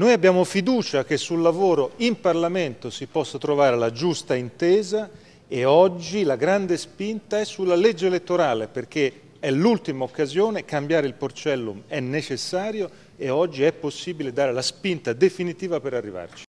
Noi abbiamo fiducia che sul lavoro in Parlamento si possa trovare la giusta intesa e oggi la grande spinta è sulla legge elettorale perché è l'ultima occasione, cambiare il porcellum è necessario e oggi è possibile dare la spinta definitiva per arrivarci.